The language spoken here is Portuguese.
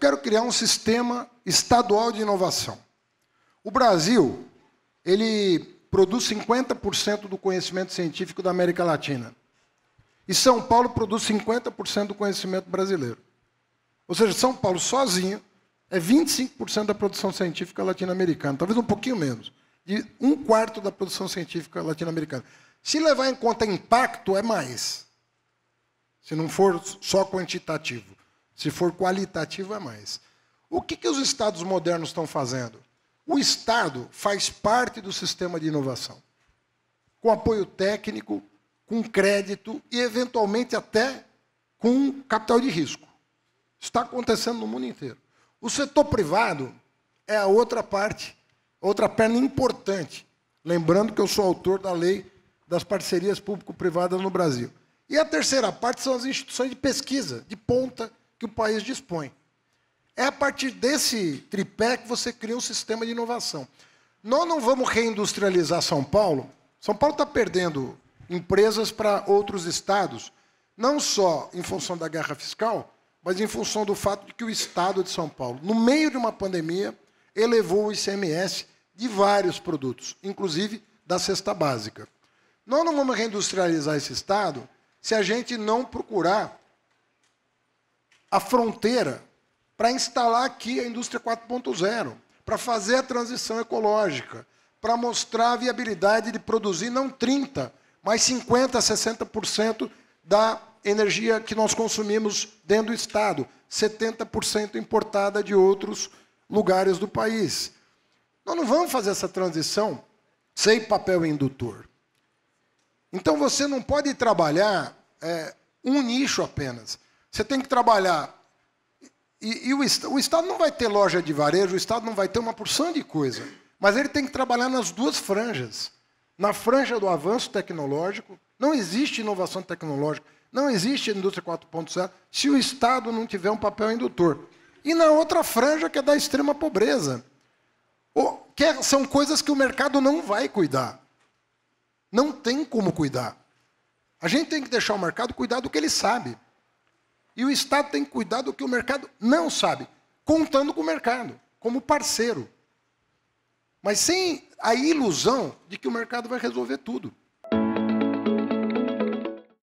quero criar um sistema estadual de inovação. O Brasil, ele produz 50% do conhecimento científico da América Latina. E São Paulo produz 50% do conhecimento brasileiro. Ou seja, São Paulo sozinho é 25% da produção científica latino-americana, talvez um pouquinho menos, de um quarto da produção científica latino-americana. Se levar em conta impacto, é mais. Se não for só quantitativo. Se for qualitativo, é mais. O que, que os Estados modernos estão fazendo? O Estado faz parte do sistema de inovação, com apoio técnico, com crédito e, eventualmente, até com capital de risco. Está acontecendo no mundo inteiro. O setor privado é a outra parte, outra perna importante. Lembrando que eu sou autor da lei das parcerias público-privadas no Brasil. E a terceira parte são as instituições de pesquisa, de ponta, que o país dispõe. É a partir desse tripé que você cria um sistema de inovação. Nós não vamos reindustrializar São Paulo. São Paulo está perdendo empresas para outros estados, não só em função da guerra fiscal, mas em função do fato de que o estado de São Paulo, no meio de uma pandemia, elevou o ICMS de vários produtos, inclusive da cesta básica. Nós não vamos reindustrializar esse estado se a gente não procurar a fronteira para instalar aqui a indústria 4.0, para fazer a transição ecológica, para mostrar a viabilidade de produzir não 30, mas 50, 60% da energia que nós consumimos dentro do estado, 70% importada de outros lugares do país. Nós não vamos fazer essa transição sem papel indutor. Então você não pode trabalhar é, um nicho apenas. Você tem que trabalhar. E, e o, o Estado não vai ter loja de varejo, o Estado não vai ter uma porção de coisa. Mas ele tem que trabalhar nas duas franjas. Na franja do avanço tecnológico, não existe inovação tecnológica, não existe indústria 4.0 se o Estado não tiver um papel indutor. E na outra franja, que é da extrema pobreza. Que é, são coisas que o mercado não vai cuidar. Não tem como cuidar. A gente tem que deixar o mercado cuidar do que ele sabe. E o Estado tem que cuidar do que o mercado não sabe, contando com o mercado, como parceiro. Mas sem a ilusão de que o mercado vai resolver tudo.